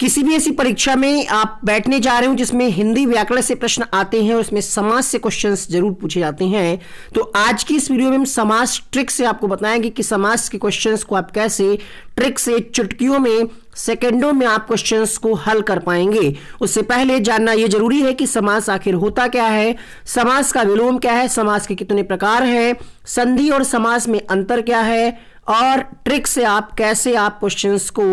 किसी भी ऐसी परीक्षा में आप बैठने जा रहे हो जिसमें हिंदी व्याकरण से प्रश्न आते हैं और उसमें समाज से क्वेश्चंस जरूर पूछे जाते हैं तो आज की इस वीडियो में हम समाज ट्रिक से आपको बताएंगे कि समाज के क्वेश्चंस को आप कैसे ट्रिक से चुटकियों में सेकेंडों में आप क्वेश्चंस को हल कर पाएंगे उससे पहले जानना ये जरूरी है कि समास आखिर होता क्या है समास का विलोम क्या है समास के कितने प्रकार हैं संधि और समास में अंतर क्या है और ट्रिक से आप कैसे आप क्वेश्चंस को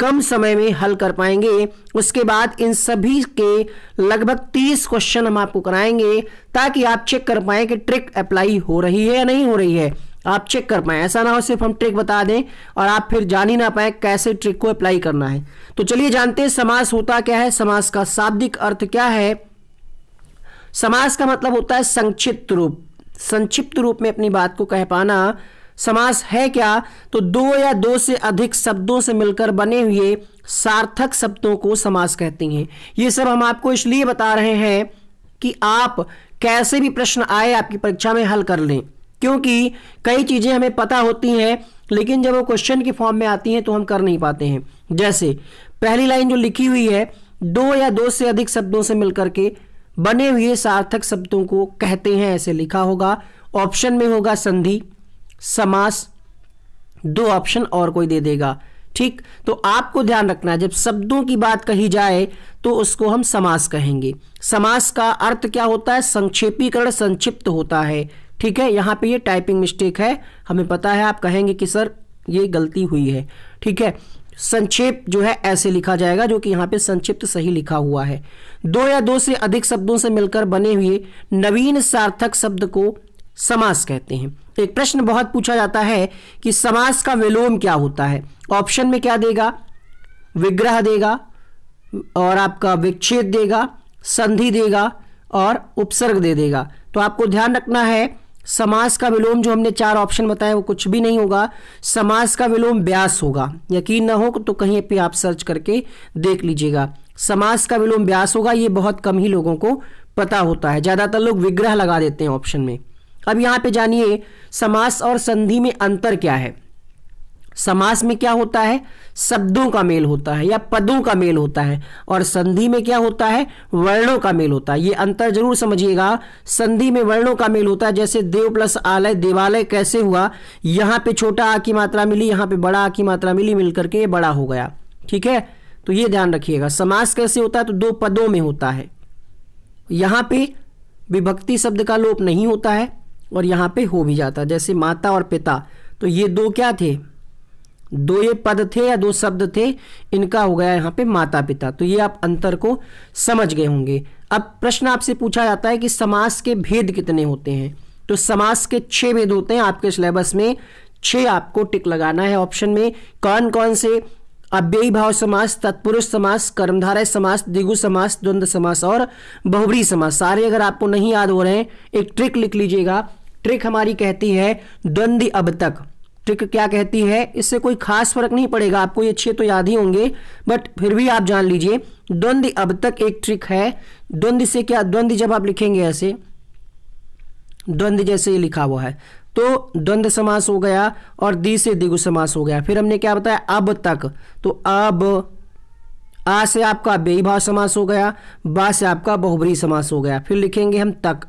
कम समय में हल कर पाएंगे उसके बाद इन सभी के लगभग तीस क्वेश्चन हम आपको कराएंगे ताकि आप चेक कर पाए कि ट्रिक अप्लाई हो रही है या नहीं हो रही है आप चेक कर पाए ऐसा ना हो सिर्फ हम ट्रिक बता दें और आप फिर जान ही ना पाए कैसे ट्रिक को अप्लाई करना है तो चलिए जानते हैं समास होता क्या है समास का शाब्दिक अर्थ क्या है समास का मतलब होता है संक्षिप्त रूप संक्षिप्त रूप में अपनी बात को कह पाना समास है क्या तो दो या दो से अधिक शब्दों से मिलकर बने हुए सार्थक शब्दों को समास कहते हैं ये सब हम आपको इसलिए बता रहे हैं कि आप कैसे भी प्रश्न आए आपकी परीक्षा में हल कर लें क्योंकि कई चीज़ें हमें पता होती हैं लेकिन जब वो क्वेश्चन की फॉर्म में आती हैं तो हम कर नहीं पाते हैं जैसे पहली लाइन जो लिखी हुई है दो या दो से अधिक शब्दों से मिलकर के बने हुए सार्थक शब्दों को कहते हैं ऐसे लिखा होगा ऑप्शन में होगा संधि समास दो ऑप्शन और कोई दे देगा ठीक तो आपको ध्यान रखना है जब शब्दों की बात कही जाए तो उसको हम समास कहेंगे समास का अर्थ क्या होता है संक्षेपीकरण संक्षिप्त होता है ठीक है यहां पे ये टाइपिंग मिस्टेक है हमें पता है आप कहेंगे कि सर ये गलती हुई है ठीक है संक्षेप जो है ऐसे लिखा जाएगा जो कि यहां पे संक्षिप्त सही लिखा हुआ है दो या दो से अधिक शब्दों से मिलकर बने हुए नवीन सार्थक शब्द को समास कहते हैं एक प्रश्न बहुत पूछा जाता है कि समास का विलोम क्या होता है ऑप्शन में क्या देगा विग्रह देगा और आपका विच्छेद देगा संधि देगा और उपसर्ग दे देगा तो आपको ध्यान रखना है समास का विलोम जो हमने चार ऑप्शन बताए वो कुछ भी नहीं होगा समास का विलोम व्यास होगा यकीन ना हो तो कहीं पे आप सर्च करके देख लीजिएगा समास का विलोम व्यास होगा ये बहुत कम ही लोगों को पता होता है ज़्यादातर लोग विग्रह लगा देते हैं ऑप्शन में अब यहां पे जानिए समास और संधि में अंतर क्या है समास में क्या होता है शब्दों का मेल होता है या पदों का मेल होता है और संधि में क्या होता है वर्णों का मेल होता है ये अंतर जरूर समझिएगा संधि में वर्णों का मेल होता है जैसे देव प्लस आलय देवालय कैसे हुआ यहां पे छोटा आ की मात्रा मिली यहां पे बड़ा आ की मात्रा मिली मिलकर के ये बड़ा हो गया ठीक है तो ये ध्यान रखिएगा समास कैसे होता है तो दो पदों में होता है यहां पर विभक्ति शब्द का लोप नहीं होता है और यहाँ पे हो भी जाता जैसे माता और पिता तो ये दो क्या थे दो ये पद थे या दो शब्द थे इनका हो गया यहाँ पे माता पिता तो ये आप अंतर को समझ गए होंगे अब प्रश्न आपसे पूछा जाता है कि समास के भेद कितने होते हैं तो समास के छह भेद होते हैं आपके सिलेबस में छः आपको टिक लगाना है ऑप्शन में कौन कौन से अव्ययी भाव समास तत्पुरुष समास कर्मधारय समास दिगु समास द्वंद्व समास और बहुबरी समास सारे अगर आपको नहीं याद हो रहे हैं एक ट्रिक लिख लीजिएगा ट्रिक हमारी कहती है द्वंद अब तक ट्रिक क्या कहती है इससे कोई खास फर्क नहीं पड़ेगा आपको ये छः तो याद ही होंगे बट फिर भी आप जान लीजिए द्वंद अब तक एक ट्रिक है द्वंद से क्या द्वंद जब आप लिखेंगे ऐसे द्वंद जैसे ये लिखा हुआ है तो द्वंद समास हो गया और दी से दिगु समास हो गया फिर हमने क्या बताया अब तक तो अब आ से आपका बेई भाव समास हो गया बा से आपका बहुबरी समास हो गया फिर लिखेंगे हम तक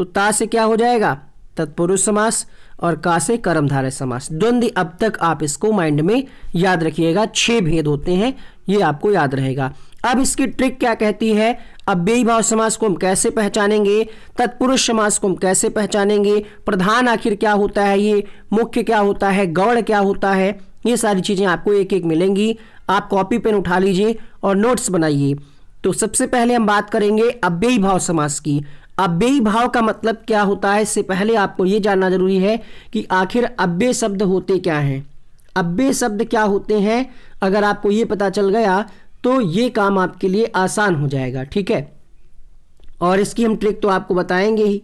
तो ता से क्या हो जाएगा तत्पुरुष समास और का से कर्मधारय समास द्वंद्व अब तक आप इसको माइंड में याद रखिएगा छह भेद होते हैं ये आपको याद रहेगा अब इसकी ट्रिक क्या कहती है अब भाव समास को हम कैसे पहचानेंगे तत्पुरुष समास को हम कैसे पहचानेंगे प्रधान आखिर क्या होता है ये मुख्य क्या होता है गौड़ क्या होता है ये सारी चीज़ें आपको एक एक मिलेंगी आप कॉपी पेन उठा लीजिए और नोट्स बनाइए तो सबसे पहले हम बात करेंगे अव्ययी भाव समास की अव्यय भाव का मतलब क्या होता है इससे पहले आपको ये जानना जरूरी है कि आखिर अव्यय शब्द होते क्या हैं अव्यय शब्द क्या होते हैं अगर आपको ये पता चल गया तो ये काम आपके लिए आसान हो जाएगा ठीक है और इसकी हम ट्रिक तो आपको बताएंगे ही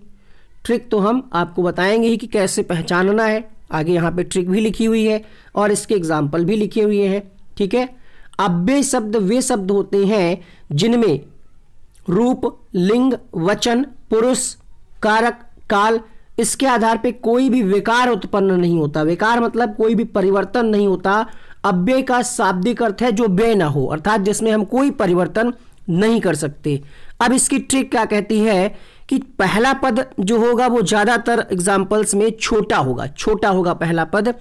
ट्रिक तो हम आपको बताएंगे ही कि कैसे पहचानना है आगे यहाँ पे ट्रिक भी लिखी हुई है और इसके एग्जाम्पल भी लिखे हुए हैं ठीक है अव्य शब्द वे शब्द होते हैं जिनमें रूप लिंग वचन पुरुष कारक काल इसके आधार पे कोई भी विकार उत्पन्न नहीं होता विकार मतलब कोई भी परिवर्तन नहीं होता अव्यय का शाब्दिक अर्थ है जो व्यय ना हो अर्थात जिसमें हम कोई परिवर्तन नहीं कर सकते अब इसकी ट्रिक क्या कहती है कि पहला पद जो होगा वो ज़्यादातर एग्जाम्पल्स में छोटा होगा छोटा होगा पहला पद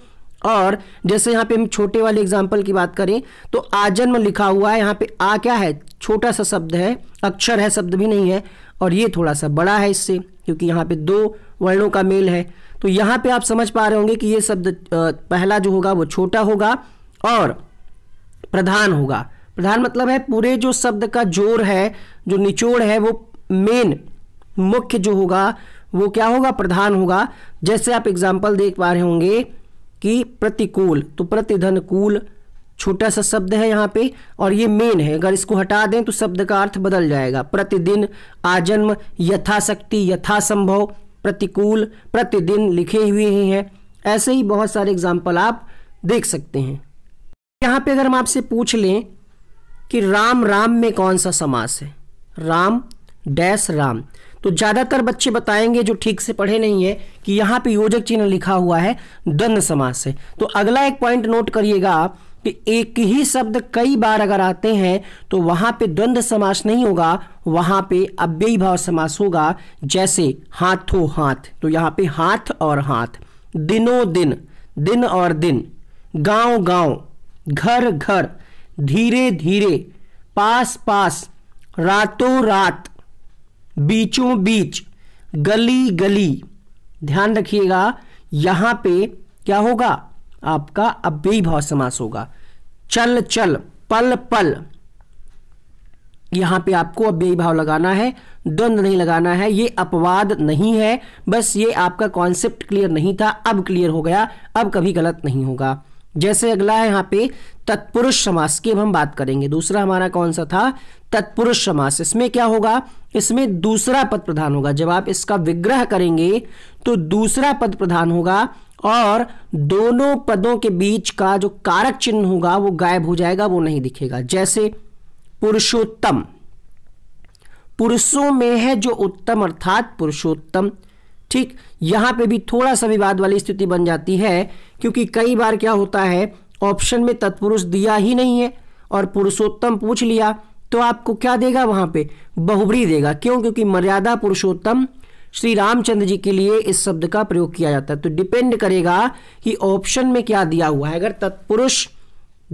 और जैसे यहाँ पे हम छोटे वाले एग्जाम्पल की बात करें तो आजन्म लिखा हुआ है यहाँ पे आ क्या है छोटा सा शब्द है अक्षर है शब्द भी नहीं है और ये थोड़ा सा बड़ा है इससे क्योंकि यहाँ पे दो वर्णों का मेल है तो यहाँ पे आप समझ पा रहे होंगे कि ये शब्द पहला जो होगा वो छोटा होगा और प्रधान होगा प्रधान मतलब है पूरे जो शब्द का जोर है जो निचोड़ है वो मेन मुख्य जो होगा वो क्या होगा प्रधान होगा जैसे आप एग्जाम्पल देख पा रहे होंगे कि प्रतिकूल तो प्रतिधन कूल छोटा सा शब्द है यहाँ पे और ये मेन है अगर इसको हटा दें तो शब्द का अर्थ बदल जाएगा प्रतिदिन आजन्म यथाशक्ति यथासंभव प्रतिकूल प्रतिदिन लिखे हुए ही हैं ऐसे ही बहुत सारे एग्जाम्पल आप देख सकते हैं यहाँ पे अगर हम आपसे पूछ लें कि राम राम में कौन सा समास है राम डैश राम तो ज़्यादातर बच्चे बताएंगे जो ठीक से पढ़े नहीं है कि यहाँ पे योजक चिन्ह लिखा हुआ है द्वंद्व समास है तो अगला एक पॉइंट नोट करिएगा आप कि एक ही शब्द कई बार अगर आते हैं तो वहां पे द्वंद्व समास नहीं होगा वहां पे अव्ययी भाव समास होगा जैसे हाथों हाथ तो यहां पे हाथ और हाथ दिनों दिन दिन और दिन गांव गांव घर घर धीरे धीरे पास पास रातों रात बीचों बीच गली गली ध्यान रखिएगा यहां पे क्या होगा आपका अव्ययी भाव समास होगा चल चल पल पल यहां पे आपको अब यही भाव लगाना है द्वंद्व नहीं लगाना है ये अपवाद नहीं है बस ये आपका कॉन्सेप्ट क्लियर नहीं था अब क्लियर हो गया अब कभी गलत नहीं होगा जैसे अगला है यहां पे तत्पुरुष समास की अब हम बात करेंगे दूसरा हमारा कौन सा था तत्पुरुष समास इसमें क्या होगा इसमें दूसरा पद प्रधान होगा जब आप इसका विग्रह करेंगे तो दूसरा पद प्रधान होगा और दोनों पदों के बीच का जो कारक चिन्ह होगा वो गायब हो जाएगा वो नहीं दिखेगा जैसे पुरुषोत्तम पुरुषों में है जो उत्तम अर्थात पुरुषोत्तम ठीक यहां पे भी थोड़ा सा विवाद वाली स्थिति बन जाती है क्योंकि कई बार क्या होता है ऑप्शन में तत्पुरुष दिया ही नहीं है और पुरुषोत्तम पूछ लिया तो आपको क्या देगा वहां पे बहुबरी देगा क्यों क्योंकि मर्यादा पुरुषोत्तम श्री रामचंद्र जी के लिए इस शब्द का प्रयोग किया जाता है तो डिपेंड करेगा कि ऑप्शन में क्या दिया हुआ है अगर तत्पुरुष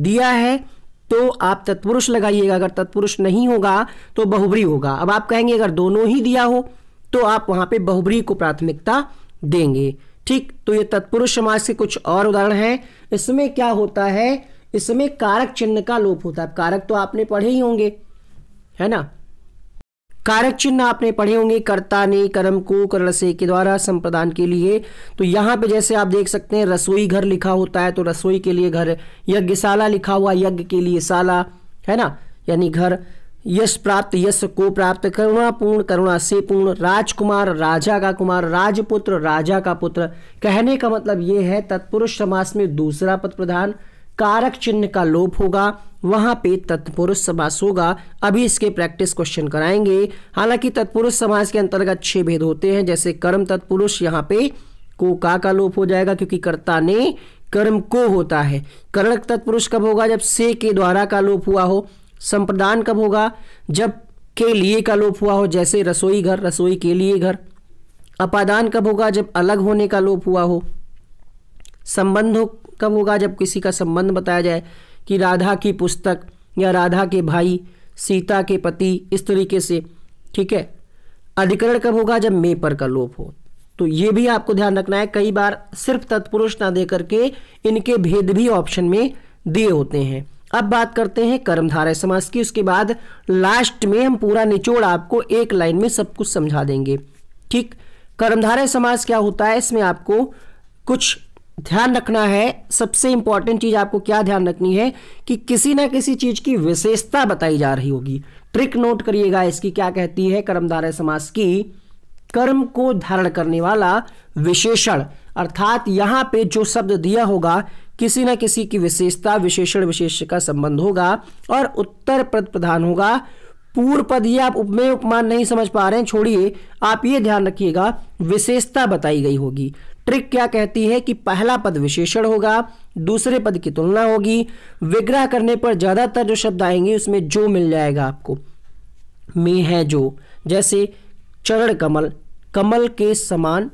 दिया है तो आप तत्पुरुष लगाइएगा अगर तत्पुरुष नहीं होगा तो बहुबरी होगा अब आप कहेंगे अगर दोनों ही दिया हो तो आप वहां पे बहुबरी को प्राथमिकता देंगे ठीक तो ये तत्पुरुष समाज के कुछ और उदाहरण हैं इसमें क्या होता है इसमें कारक चिन्ह का लोप होता है कारक तो आपने पढ़े ही होंगे है ना कारक चिन्ह आपने पढ़े होंगे कर्ता ने कर्म को करण से के द्वारा संप्रदान के लिए तो यहाँ पे जैसे आप देख सकते हैं रसोई घर लिखा होता है तो रसोई के लिए घर यज्ञशाला लिखा हुआ यज्ञ के लिए शाला है ना यानी घर यश प्राप्त यश को प्राप्त करुणा पूर्ण करुणा से पूर्ण राजकुमार राजा का कुमार राजपुत्र राजा का पुत्र कहने का मतलब ये है तत्पुरुष समास में दूसरा पद प्रधान कारक चिन्ह का लोप होगा वहां पे तत्पुरुष समास होगा अभी इसके प्रैक्टिस क्वेश्चन कराएंगे हालांकि तत्पुरुष समास के अंतर्गत छह भेद होते हैं जैसे कर्म तत्पुरुष यहाँ पे को का का लोप हो जाएगा क्योंकि कर्ता ने कर्म को होता है कर्ण तत्पुरुष कब होगा जब से के द्वारा का लोप हुआ हो संप्रदान कब होगा जब के लिए का लोप हुआ हो जैसे रसोई घर रसोई के लिए घर अपादान कब होगा जब अलग होने का लोप हुआ हो संबंधों कब होगा जब किसी का संबंध बताया जाए कि राधा की पुस्तक या राधा के भाई सीता के पति इस तरीके से ठीक है अधिकरण कब होगा जब मे पर का लोप हो तो ये भी आपको ध्यान रखना है कई बार सिर्फ तत्पुरुष ना दे करके इनके भेद भी ऑप्शन में दिए होते हैं अब बात करते हैं कर्मधारय समास की उसके बाद लास्ट में हम पूरा निचोड़ आपको एक लाइन में सब कुछ समझा देंगे ठीक कर्मधारय समास क्या होता है इसमें आपको कुछ ध्यान रखना है सबसे इंपॉर्टेंट चीज़ आपको क्या ध्यान रखनी है कि किसी ना किसी चीज़ की विशेषता बताई जा रही होगी ट्रिक नोट करिएगा इसकी क्या कहती है कर्मधारय समास की कर्म को धारण करने वाला विशेषण अर्थात यहां पे जो शब्द दिया होगा किसी ना किसी की विशेषता विशेषण विशेष का संबंध होगा और उत्तर पद प्रधान होगा पूर्व पद ये आप उपमेय उपमान नहीं समझ पा रहे हैं छोड़िए आप ये ध्यान रखिएगा विशेषता बताई गई होगी ट्रिक क्या कहती है कि पहला पद विशेषण होगा दूसरे पद की तुलना होगी विग्रह करने पर ज़्यादातर जो शब्द आएंगे उसमें जो मिल जाएगा आपको में है जो जैसे चरण कमल कमल के समान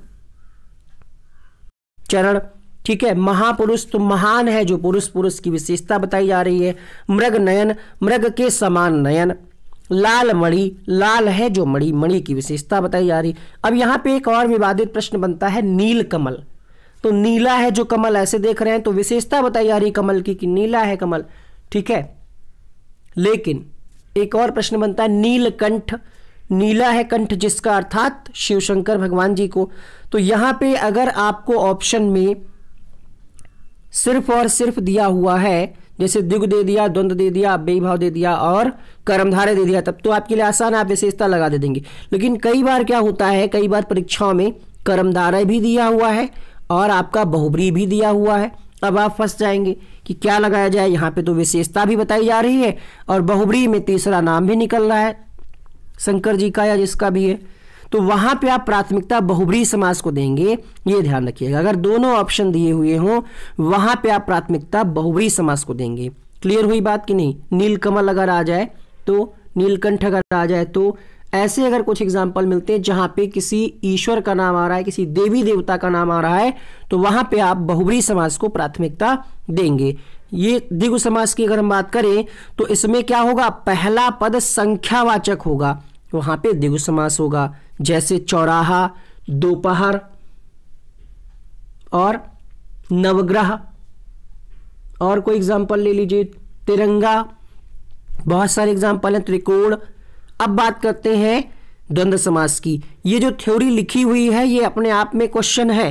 चरण ठीक है महापुरुष तो महान है जो पुरुष पुरुष की विशेषता बताई जा रही है मृग नयन मृग के समान नयन लाल मणि लाल है जो मणि मणि की विशेषता बताई जा रही अब यहां पे एक और विवादित प्रश्न बनता है नील कमल तो नीला है जो कमल ऐसे देख रहे हैं तो विशेषता बताई जा रही कमल की कि नीला है कमल ठीक है लेकिन एक और प्रश्न बनता है नीलकंठ नीला है कंठ जिसका अर्थात शिवशंकर भगवान जी को तो यहां पे अगर आपको ऑप्शन में सिर्फ और सिर्फ दिया हुआ है जैसे दिग दे दिया द्वंद्व दे दिया बेईभाव दे दिया और कर्मधारय दे दिया तब तो आपके लिए आसान है आप विशेषता लगा दे देंगे लेकिन कई बार क्या होता है कई बार परीक्षाओं में कर्मधारय भी दिया हुआ है और आपका बहुबरी भी दिया हुआ है अब आप फंस जाएंगे कि क्या लगाया जाए यहाँ पे तो विशेषता भी बताई जा रही है और बहुबरी में तीसरा नाम भी निकल रहा है शंकर जी का या जिसका भी है तो वहां पे आप प्राथमिकता बहुबरी समास को देंगे ये ध्यान रखिएगा अगर दोनों ऑप्शन दिए हुए हों वहां पे आप प्राथमिकता बहुबरी समास को देंगे क्लियर हुई बात कि नहीं नीलकमल अगर आ जाए तो नीलकंठ अगर आ जाए तो ऐसे अगर कुछ एग्जाम्पल मिलते हैं जहां पे किसी ईश्वर का नाम आ रहा है किसी देवी देवता का नाम आ रहा है तो वहां पे आप बहुबरी समाज को प्राथमिकता देंगे ये दिगु समाज की अगर हम बात करें तो इसमें क्या होगा पहला पद संख्यावाचक होगा वहां पे द्विगु समास होगा जैसे चौराहा दोपहर और नवग्रह और कोई एग्जाम्पल ले लीजिए तिरंगा बहुत सारे एग्जाम्पल हैं त्रिकोण अब बात करते हैं द्वंद्व समास की ये जो थ्योरी लिखी हुई है ये अपने आप में क्वेश्चन है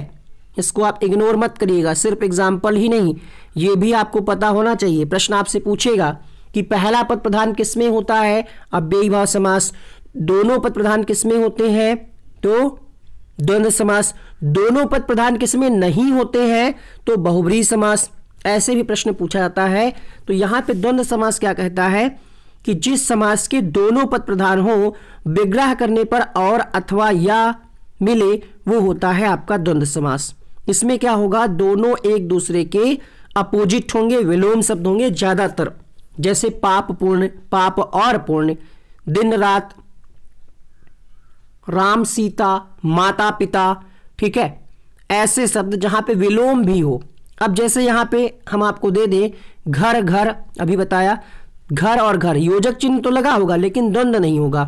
इसको आप इग्नोर मत करिएगा सिर्फ एग्जाम्पल ही नहीं ये भी आपको पता होना चाहिए प्रश्न आपसे पूछेगा कि पहला पद प्रधान किसमें होता है अब भाव समास दोनों पद प्रधान किसमें होते हैं तो द्वंद्व समास दोनों पद प्रधान किसमें नहीं होते हैं तो बहुब्री समास ऐसे भी प्रश्न पूछा जाता है तो यहां पे द्वंद्व समास क्या कहता है कि जिस समास के दोनों पद प्रधान हो विग्रह करने पर और अथवा या मिले वो होता है आपका द्वंद्व समास इसमें क्या होगा दोनों एक दूसरे के अपोजिट होंगे विलोम शब्द होंगे ज़्यादातर जैसे पाप पूर्ण पाप और पूर्ण दिन रात राम सीता माता पिता ठीक है ऐसे शब्द जहां पे विलोम भी हो अब जैसे यहाँ पे हम आपको दे दें घर घर अभी बताया घर और घर योजक चिन्ह तो लगा होगा लेकिन द्वंद्व नहीं होगा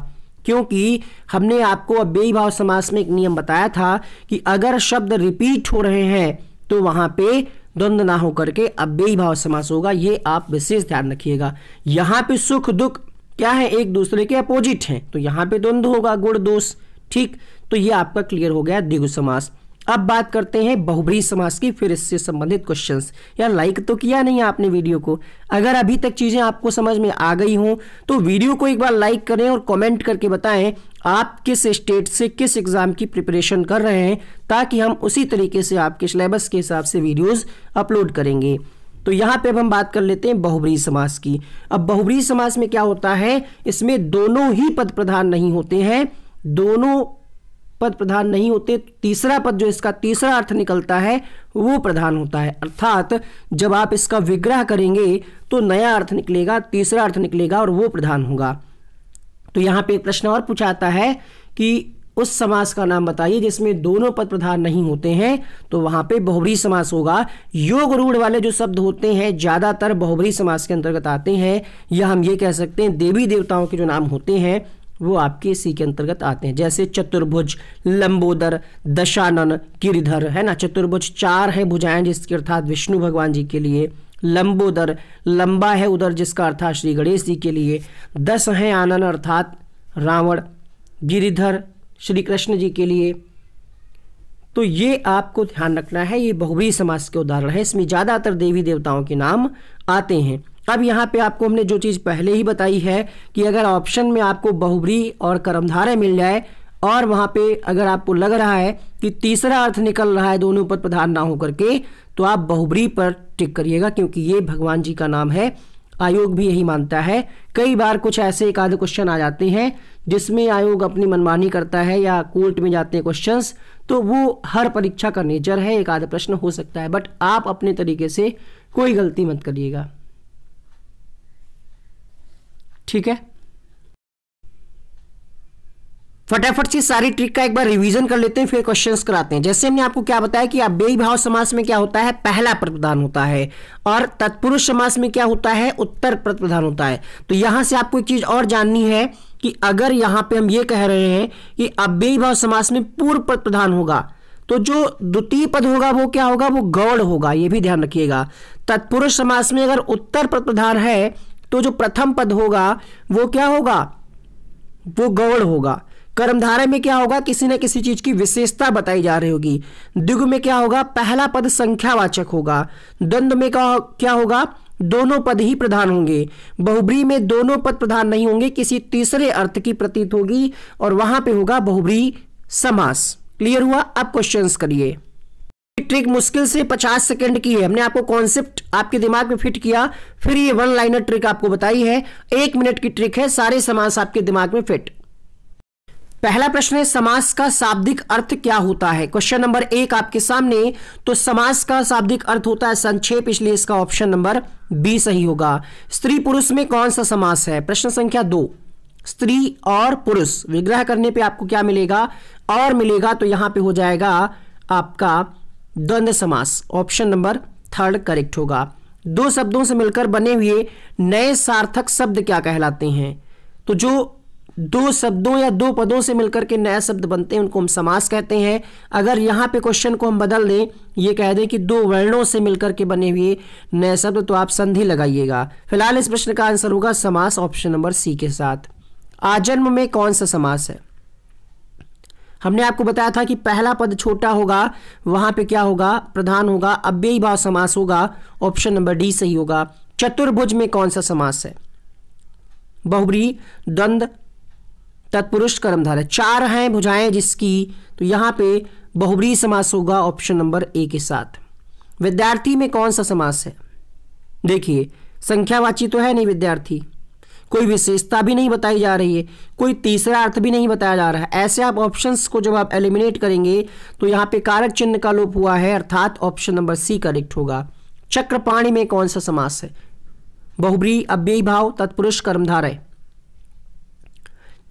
क्योंकि हमने आपको अब भाव समास में एक नियम बताया था कि अगर शब्द रिपीट हो रहे हैं तो वहां पे द्वंद्व ना होकर के अब भाव समास होगा ये आप विशेष ध्यान रखिएगा यहां पे सुख दुख क्या है एक दूसरे के अपोजिट हैं तो यहां पे द्वंद होगा गुण दोष ठीक तो ये आपका क्लियर हो गया द्विगु समास अब बात करते हैं बहुबरी समास की फिर इससे संबंधित क्वेश्चंस यार लाइक तो किया नहीं आपने वीडियो को अगर अभी तक चीज़ें आपको समझ में आ गई हो तो वीडियो को एक बार लाइक करें और कमेंट करके बताएं आप किस स्टेट से किस एग्ज़ाम की प्रिपरेशन कर रहे हैं ताकि हम उसी तरीके से आपके सिलेबस के हिसाब से वीडियोज़ अपलोड करेंगे तो यहां पर हम बात कर लेते हैं बहुबरी समास की अब बहुबरी समास में क्या होता है इसमें दोनों ही पद प्रधान नहीं होते हैं दोनों पद प्रधान नहीं होते तीसरा पद जो इसका तीसरा अर्थ निकलता है वो प्रधान होता है अर्थात जब आप इसका विग्रह करेंगे तो नया अर्थ निकलेगा तीसरा अर्थ निकलेगा और वो प्रधान होगा तो यहाँ पे एक प्रश्न और पूछाता है कि उस समास का नाम बताइए जिसमें दोनों पद प्रधान नहीं होते हैं तो वहां पे बहुबरी समास होगा योग रूढ़ वाले जो शब्द होते हैं ज्यादातर बहुबरी समास के अंतर्गत आते हैं या हम ये कह सकते हैं देवी देवताओं के जो नाम होते हैं वो आपके इसी के अंतर्गत आते हैं जैसे चतुर्भुज लंबोदर दशानन गिरिधर है ना चतुर्भुज चार है भुजाएं जिसके अर्थात विष्णु भगवान जी के लिए लंबोदर लंबा है उदर जिसका अर्थात श्री गणेश जी के लिए दस हैं आनन अर्थात रावण गिरिधर श्री कृष्ण जी के लिए तो ये आपको ध्यान रखना है ये बहुवी समाज के उदाहरण है इसमें ज़्यादातर देवी देवताओं के नाम आते हैं अब यहाँ पे आपको हमने जो चीज़ पहले ही बताई है कि अगर ऑप्शन में आपको बहुबरी और कर्मधारय मिल जाए और वहाँ पे अगर आपको लग रहा है कि तीसरा अर्थ निकल रहा है दोनों पद प्रधान ना होकर के तो आप बहुब्री पर टिक करिएगा क्योंकि ये भगवान जी का नाम है आयोग भी यही मानता है कई बार कुछ ऐसे एक आधे क्वेश्चन आ जाते हैं जिसमें आयोग अपनी मनमानी करता है या कोर्ट में जाते हैं क्वेश्चंस तो वो हर परीक्षा का नेचर है एक आधा प्रश्न हो सकता है बट आप अपने तरीके से कोई गलती मत करिएगा ठीक है फटाफट से सारी ट्रिक का एक बार रिवीजन कर लेते हैं फिर क्वेश्चंस कराते हैं जैसे हमने आपको क्या बताया कि आप भाव समास में क्या होता है पहला प्रधान होता है और तत्पुरुष समास में क्या होता है उत्तर प्रधान होता है तो यहां से आपको एक चीज और जाननी है कि अगर यहां पे हम ये कह रहे हैं कि अव्ययी भाव समास में पूर्व पद प्रधान होगा तो जो द्वितीय पद होगा वो क्या होगा वो गौड़ होगा ये भी ध्यान रखिएगा तत्पुरुष समास में अगर उत्तर पद प्रधान है तो जो प्रथम पद होगा वो क्या होगा वो गौड़ होगा कर्मधारा में क्या होगा किसी न किसी चीज की विशेषता बताई जा रही होगी द्विग में क्या होगा पहला पद संख्यावाचक होगा द्वंद्व में क्या क्या होगा दोनों पद ही प्रधान होंगे बहुब्री में दोनों पद प्रधान नहीं होंगे किसी तीसरे अर्थ की प्रतीत होगी और वहां पे होगा बहुब्री समास क्लियर हुआ अब क्वेश्चंस करिए ट्रिक मुश्किल से 50 सेकंड की है हमने आपको कॉन्सेप्ट आपके दिमाग में फिट किया फिर ये वन लाइनर ट्रिक आपको बताई है एक मिनट की ट्रिक है सारे समास आपके दिमाग में फिट पहला प्रश्न है समास का शाब्दिक अर्थ क्या होता है क्वेश्चन नंबर एक आपके सामने तो समास का शाब्दिक अर्थ होता है संक्षेप इसलिए इसका ऑप्शन नंबर बी सही होगा स्त्री पुरुष में कौन सा समास है प्रश्न संख्या दो स्त्री और पुरुष विग्रह करने पे आपको क्या मिलेगा और मिलेगा तो यहां पे हो जाएगा आपका द्वंद्व समास ऑप्शन नंबर थर्ड करेक्ट होगा दो शब्दों से मिलकर बने हुए नए सार्थक शब्द क्या कहलाते हैं तो जो दो शब्दों या दो पदों से मिलकर के नया शब्द बनते हैं उनको हम समास कहते हैं अगर यहाँ पे क्वेश्चन को हम बदल दें ये कह दें कि दो वर्णों से मिलकर के बने हुए नए शब्द तो आप संधि लगाइएगा फिलहाल इस प्रश्न का आंसर होगा समास ऑप्शन नंबर सी के साथ आजन्म में कौन सा समास है हमने आपको बताया था कि पहला पद छोटा होगा वहां पे क्या होगा प्रधान होगा अव्ययी भाव समास होगा ऑप्शन नंबर डी सही होगा चतुर्भुज में कौन सा समास है बहुबरी द्वंद तत्पुरुष कर्मधारय चार हैं भुजाएं जिसकी तो यहां पे बहुबरी समास होगा ऑप्शन नंबर ए के साथ विद्यार्थी में कौन सा समास है देखिए संख्यावाची तो है नहीं विद्यार्थी कोई विशेषता भी नहीं बताई जा रही है कोई तीसरा अर्थ भी नहीं बताया जा रहा है ऐसे आप ऑप्शंस को जब आप एलिमिनेट करेंगे तो यहाँ पे कारक चिन्ह का लोप हुआ है अर्थात ऑप्शन नंबर सी करेक्ट होगा चक्रपाणी में कौन सा समास है बहुब्री अव्ययी भाव तत्पुरुष कर्मधार है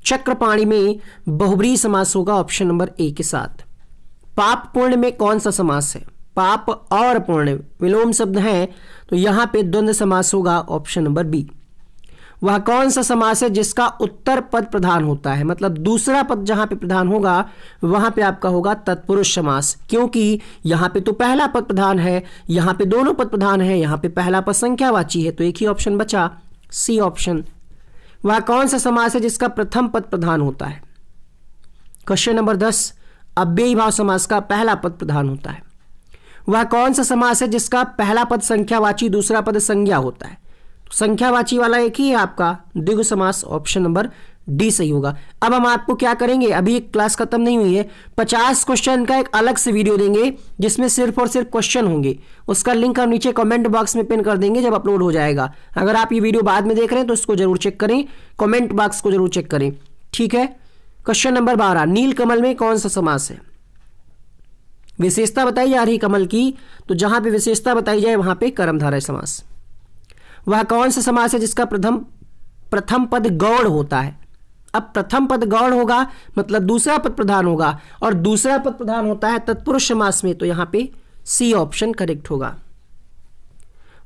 चक्रपाणी में बहुब्री समास होगा ऑप्शन नंबर ए के साथ पाप पूर्ण में कौन सा समास है पाप और पूर्ण विलोम शब्द हैं तो यहां पे द्वंद्व समास होगा ऑप्शन नंबर बी वह कौन सा समास है जिसका उत्तर पद प्रधान होता है मतलब दूसरा पद जहां पे प्रधान होगा वहां पे आपका होगा तत्पुरुष समास क्योंकि यहां पे तो पहला पद प्रधान है यहां पे दोनों पद प्रधान है यहां पे पहला पद संख्यावाची है तो एक ही ऑप्शन बचा सी ऑप्शन वह कौन सा समास है जिसका प्रथम पद प्रधान होता है क्वेश्चन नंबर दस अव्ययी भाव समास का पहला पद प्रधान होता है वह कौन सा समास है जिसका पहला पद संख्यावाची दूसरा पद संज्ञा होता है संख्यावाची वाला एक ही है आपका द्विगु समास ऑप्शन नंबर डी सही होगा अब हम आपको क्या करेंगे अभी एक क्लास खत्म नहीं हुई है पचास क्वेश्चन का एक अलग से वीडियो देंगे जिसमें सिर्फ और सिर्फ क्वेश्चन होंगे उसका लिंक हम नीचे कमेंट बॉक्स में पिन कर देंगे जब अपलोड हो जाएगा अगर आप ये वीडियो बाद में देख रहे हैं तो इसको जरूर चेक करें कॉमेंट बॉक्स को जरूर चेक करें ठीक है क्वेश्चन नंबर बारह नील कमल में कौन सा समास है विशेषता बताई जा रही कमल की तो जहां पर विशेषता बताई जाए वहां पर कर्मधारा समास वह कौन सा समास है जिसका प्रथम प्रथम पद गौड़ होता है अब प्रथम पद गौड़ होगा मतलब दूसरा पद प्रधान होगा और दूसरा पद प्रधान होता है तत्पुरुष समास में तो यहां पे सी ऑप्शन करेक्ट होगा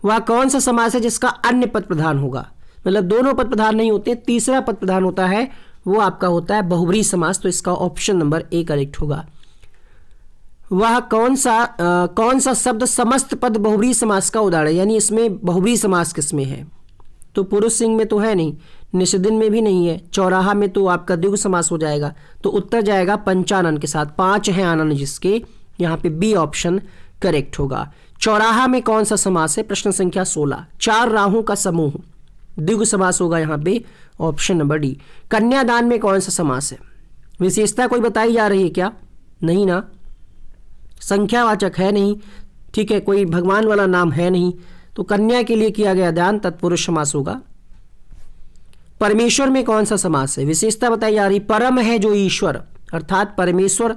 वह कौन सा समास है जिसका अन्य पद प्रधान होगा मतलब दोनों पद प्रधान नहीं होते तीसरा पद प्रधान होता है वो आपका होता है बहुबरी समास तो इसका ऑप्शन नंबर ए करेक्ट होगा वह कौन सा आ, कौन सा शब्द समस्त पद बहुबरी समास का उदाहरण यानी इसमें बहुबरी समास किसमें है तो पुरुष सिंह में तो है नहीं निषदिन में भी नहीं है चौराहा में तो आपका द्विगु समास हो जाएगा तो उत्तर जाएगा पंचानन के साथ पांच है आनंद जिसके यहाँ पे बी ऑप्शन करेक्ट होगा चौराहा में कौन सा समास है प्रश्न संख्या सोलह चार राहों का समूह द्विगु समास होगा यहाँ पे ऑप्शन नंबर डी कन्यादान में कौन सा समास है विशेषता कोई बताई जा रही है क्या नहीं ना संख्यावाचक है नहीं ठीक है कोई भगवान वाला नाम है नहीं तो कन्या के लिए किया गया दान तत्पुरुष समास होगा परमेश्वर में कौन सा समास है विशेषता बताई जा रही परम है जो ईश्वर अर्थात परमेश्वर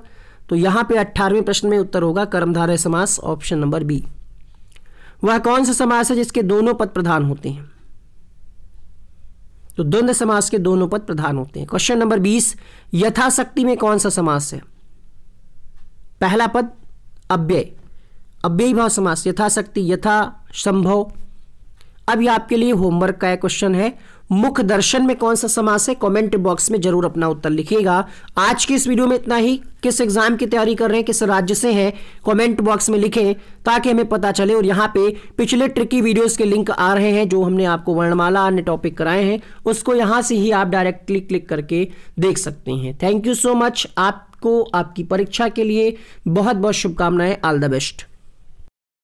तो यहां पे अट्ठारहवें प्रश्न में उत्तर होगा कर्मधारय समास ऑप्शन नंबर बी वह कौन सा समास है जिसके दोनों पद प्रधान होते हैं तो द्वंद्व समास के दोनों पद प्रधान होते हैं क्वेश्चन नंबर बीस यथाशक्ति में कौन सा समास है पहला पद अव्यय अव्ययी भाव समास यथाशक्ति यथा संभव अब ये आपके लिए होमवर्क का क्वेश्चन है मुख दर्शन में कौन सा समास है कमेंट बॉक्स में जरूर अपना उत्तर लिखिएगा आज की इस वीडियो में इतना ही किस एग्जाम की तैयारी कर रहे हैं किस राज्य से हैं कमेंट बॉक्स में लिखें ताकि हमें पता चले और यहाँ पे पिछले ट्रिकी वीडियोस के लिंक आ रहे हैं जो हमने आपको वर्णमाला अन्य टॉपिक कराए हैं उसको यहाँ से ही आप डायरेक्टली क्लिक करके देख सकते हैं थैंक यू सो मच आप आपको आपकी परीक्षा के लिए बहुत बहुत शुभकामनाएं ऑल द बेस्ट